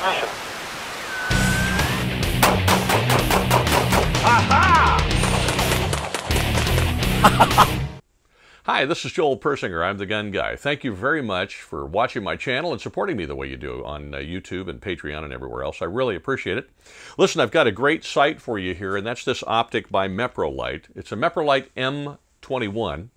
Hi, this is Joel Persinger. I'm the Gun Guy. Thank you very much for watching my channel and supporting me the way you do on uh, YouTube and Patreon and everywhere else. I really appreciate it. Listen, I've got a great sight for you here, and that's this optic by Meprolite. It's a Meprolite M21,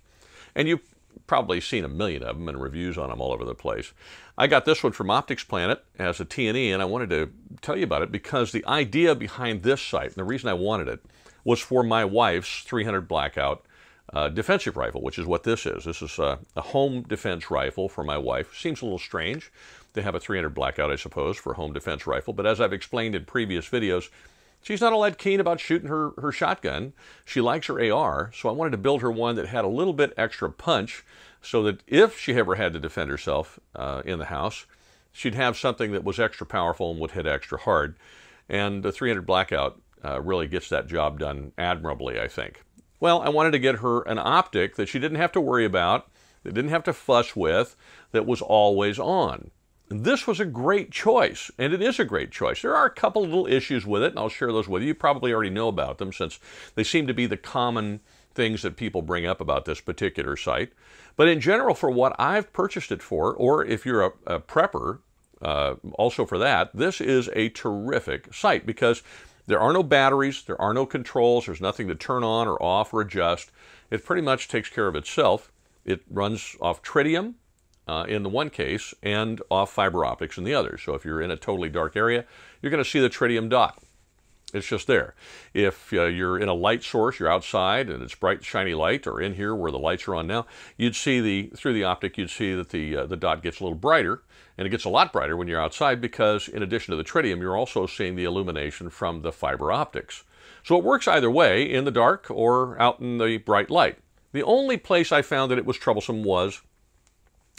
and you probably seen a million of them and reviews on them all over the place. I got this one from Optics Planet as a t and I wanted to tell you about it because the idea behind this sight, and the reason I wanted it, was for my wife's 300 Blackout uh, defensive rifle, which is what this is. This is a, a, home defense rifle for my wife. Seems a little strange to have a 300 Blackout, I suppose, for a home defense rifle, but as I've explained in previous videos, She's not all that keen about shooting her, her shotgun. She likes her AR, so I wanted to build her one that had a little bit extra punch so that if she ever had to defend herself uh, in the house, she'd have something that was extra powerful and would hit extra hard. And the 300 Blackout uh, really gets that job done admirably, I think. Well, I wanted to get her an optic that she didn't have to worry about, that didn't have to fuss with, that was always on this was a great choice, and it is a great choice. There are a couple little issues with it, and I'll share those with you. You probably already know about them since they seem to be the common things that people bring up about this particular site. But in general, for what I've purchased it for, or if you're a, a prepper, uh, also for that, this is a terrific site because there are no batteries, there are no controls, there's nothing to turn on or off or adjust. It pretty much takes care of itself. It runs off tritium, uh, in the one case and off fiber optics in the other. So if you're in a totally dark area, you're going to see the tritium dot. It's just there. If uh, you're in a light source, you're outside and it's bright, shiny light, or in here where the lights are on now, you'd see the through the optic, you'd see that the uh, the dot gets a little brighter, and it gets a lot brighter when you're outside because in addition to the tritium, you're also seeing the illumination from the fiber optics. So it works either way, in the dark or out in the bright light. The only place I found that it was troublesome was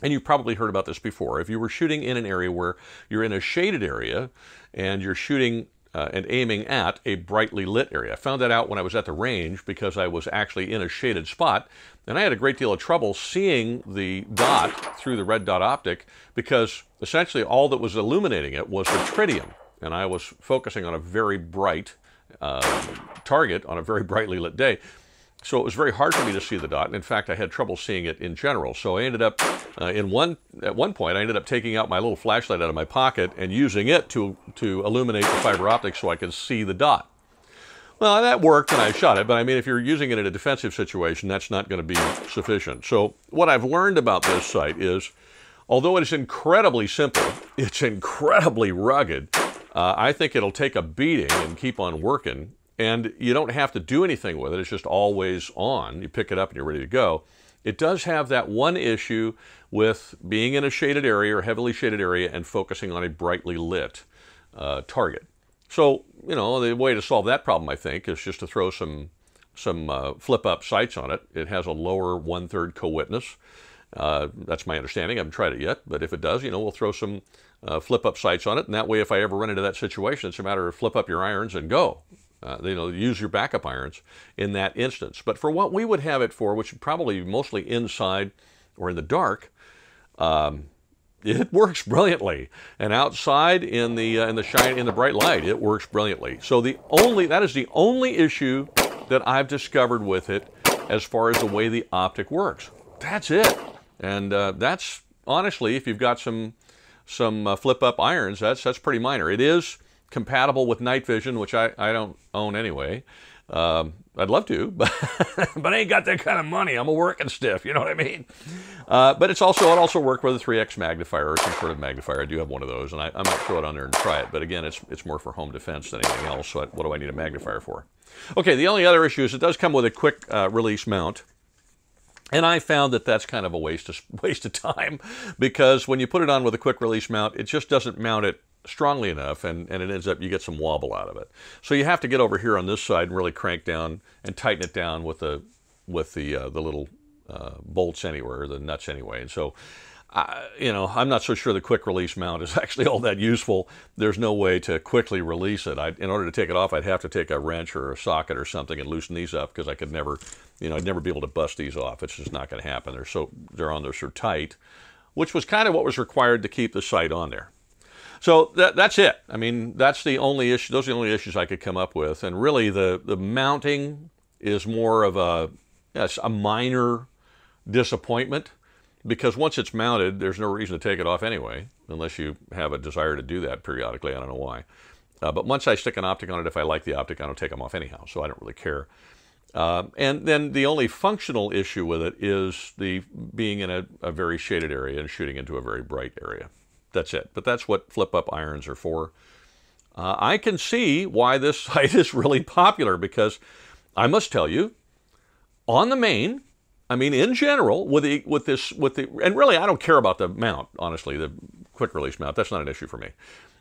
and you've probably heard about this before. If you were shooting in an area where you're in a shaded area and you're shooting uh, and aiming at a brightly lit area. I found that out when I was at the range because I was actually in a shaded spot and I had a great deal of trouble seeing the dot through the red dot optic because essentially all that was illuminating it was the tritium and I was focusing on a very bright uh, target on a very brightly lit day. So it was very hard for me to see the dot. And in fact, I had trouble seeing it in general. So I ended up, uh, in one at one point, I ended up taking out my little flashlight out of my pocket and using it to, to illuminate the fiber optic so I could see the dot. Well, that worked and I shot it, but I mean, if you're using it in a defensive situation, that's not going to be sufficient. So what I've learned about this site is, although it is incredibly simple, it's incredibly rugged, uh, I think it'll take a beating and keep on working and you don't have to do anything with it. It's just always on. You pick it up and you're ready to go. It does have that one issue with being in a shaded area or heavily shaded area and focusing on a brightly lit uh, target. So, you know, the way to solve that problem, I think, is just to throw some, some uh, flip-up sights on it. It has a lower one-third co-witness. Uh, that's my understanding. I haven't tried it yet, but if it does, you know, we'll throw some uh, flip-up sights on it, and that way if I ever run into that situation, it's a matter of flip up your irons and go uh, you know, use your backup irons in that instance. But for what we would have it for, which probably mostly inside or in the dark, um, it works brilliantly. And outside in the uh, in the shine in the bright light, it works brilliantly. So the only that is the only issue that I've discovered with it, as far as the way the optic works. That's it. And uh, that's honestly, if you've got some some uh, flip up irons, that's that's pretty minor. It is compatible with night vision, which I, I don't own anyway. Um, I'd love to, but, but I ain't got that kind of money. I'm a working stiff, you know what I mean? Uh, but it's also, it also worked with a 3X magnifier or some sort of magnifier. I do have one of those, and I, I might throw it on there and try it. But again, it's, it's more for home defense than anything else, so I, what do I need a magnifier for? Okay, the only other issue is it does come with a quick uh, release mount. And I found that that's kind of a waste of, waste of time because when you put it on with a quick release mount, it just doesn't mount it strongly enough and, and it ends up you get some wobble out of it. So you have to get over here on this side and really crank down and tighten it down with the with the uh, the little uh, bolts anywhere, the nuts anyway. And so, I you know, I'm not so sure the quick release mount is actually all that useful. There's no way to quickly release it. I, in order to take it off, I'd have to take a wrench or a socket or something and loosen these up because I could never, you know, I'd never be able to bust these off. It's just not going to happen. They're so they're on there so tight, which was kind of what was required to keep the sight on there. So that, that's it. I mean, that's the only issue. Those are the only issues I could come up with. And really, the the mounting is more of a yes, a minor disappointment because once it's mounted, there's no reason to take it off anyway, unless you have a desire to do that periodically. I don't know why. Uh, but once I stick an optic on it, if I like the optic, I don't take them off anyhow, so I don't really care. Uh, and then the only functional issue with it is the being in a, a very shaded area and shooting into a very bright area that's it. But that's what flip-up irons are for. Uh, I can see why this site is really popular because I must tell you, on the main, I mean, in general, with the with this with the and really, I don't care about the mount. Honestly, the quick release mount that's not an issue for me.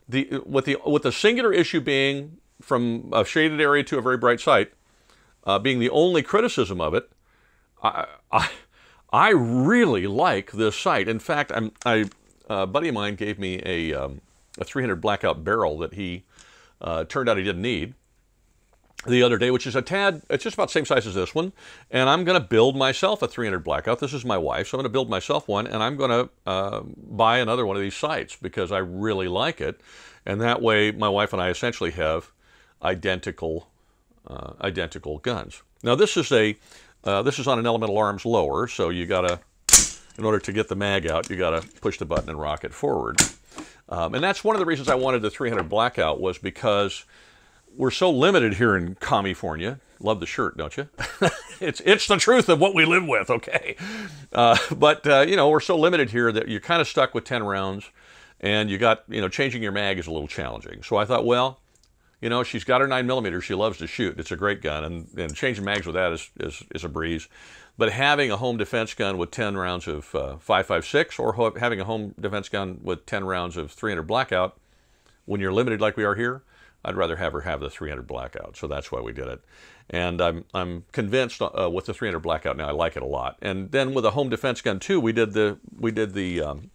The with the with the singular issue being from a shaded area to a very bright site, uh, being the only criticism of it, I, I I really like this site. In fact, I'm I a buddy of mine gave me a, um, a 300 blackout barrel that he uh, turned out he didn't need the other day, which is a tad, it's just about the same size as this one. And I'm going to build myself a 300 blackout. This is my wife, so I'm going to build myself one. And I'm going to uh, um, buy another one of these sights because I really like it. And that way, my wife and I essentially have identical, uh, identical guns. Now, this is a, uh, this is on an elemental arms lower, so you got to in order to get the mag out, you got to push the button and rock it forward. Um, and that's one of the reasons I wanted the 300 blackout was because we're so limited here in California. Love the shirt, don't you? it's it's the truth of what we live with, okay? Uh, but uh, you know we're so limited here that you're kind of stuck with 10 rounds, and you got you know changing your mag is a little challenging. So I thought, well, you know she's got her nine millimeter. She loves to shoot. It's a great gun, and and changing mags with that is is, is a breeze. But having a home defense gun with 10 rounds of uh, 5.56 or having a home defense gun with 10 rounds of 300 blackout, when you're limited like we are here, I'd rather have her have the 300 blackout. So that's why we did it. And I'm, I'm convinced uh, with the 300 blackout now, I like it a lot. And then with a home defense gun too, we did the, we did the um,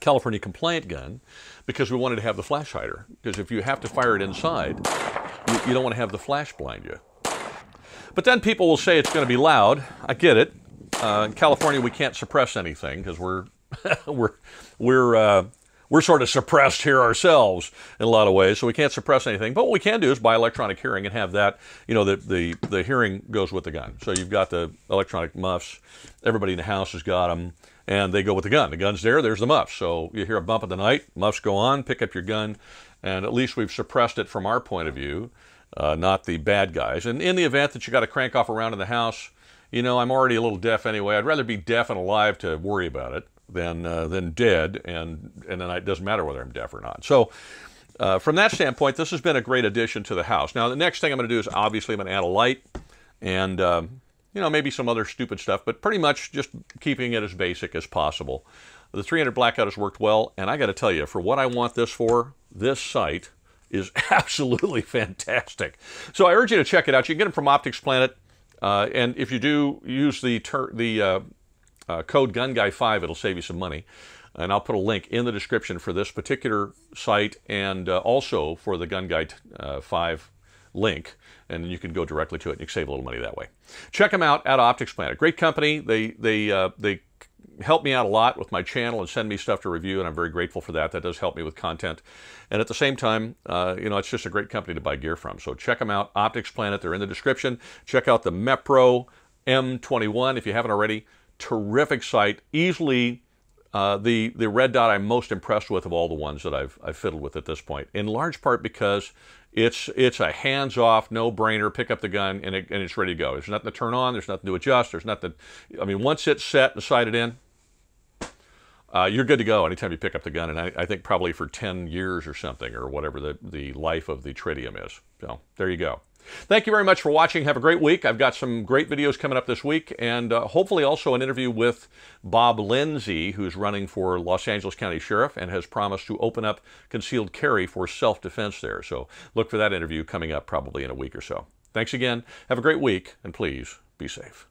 California compliant gun because we wanted to have the flash hider. Because if you have to fire it inside, you, you don't want to have the flash blind you. But then people will say it's going to be loud. I get it. Uh, in California, we can't suppress anything because we're we're we're uh, we're sort of suppressed here ourselves in a lot of ways, so we can't suppress anything. But what we can do is buy electronic hearing and have that. You know, the the the hearing goes with the gun. So you've got the electronic muffs. Everybody in the house has got them, and they go with the gun. The gun's there. There's the muffs. So you hear a bump in the night. Muffs go on. Pick up your gun, and at least we've suppressed it from our point of view uh, not the bad guys. And in the event that you got to crank off around in the house, you know, I'm already a little deaf anyway. I'd rather be deaf and alive to worry about it than uh, than dead, and and then it doesn't matter whether I'm deaf or not. So. Uh, from that standpoint, this has been a great addition to the house. Now, the next thing I'm going to do is obviously I'm going to add a light and, um, you know, maybe some other stupid stuff, but pretty much just keeping it as basic as possible. The 300 blackout has worked well, and I got to tell you, for what I want this for, this site is absolutely fantastic. So I urge you to check it out. You can get them from Optics Planet. Uh, and if you do use the, the uh, uh, code GunGuy5, it'll save you some money. And I'll put a link in the description for this particular site and uh, also for the GunGuy5 uh, link. And you can go directly to it and you can save a little money that way. Check them out at Optics Planet. Great company. They, they, uh, they help me out a lot with my channel and send me stuff to review, and I'm very grateful for that. That does help me with content. And at the same time, uh, you know, it's just a great company to buy gear from. So check them out, Optics Planet. They're in the description. Check out the Mepro M21 if you haven't already. Terrific site, easily uh, the, the red dot I'm most impressed with of all the ones that I've, I've fiddled with at this point, in large part because it's, it's a hands-off, no-brainer, pick up the gun, and, it, and it's ready to go. There's nothing to turn on. There's nothing to adjust. There's nothing, I mean, once it's set and sighted in, uh, you're good to go anytime you pick up the gun, and I, I, think probably for 10 years or something, or whatever the, the life of the tritium is. So there you go. Thank you very much for watching. Have a great week. I've got some great videos coming up this week and uh, hopefully also an interview with Bob Lindsay, who's running for Los Angeles County Sheriff and has promised to open up concealed carry for self-defense there. So look for that interview coming up probably in a week or so. Thanks again. Have a great week and please be safe.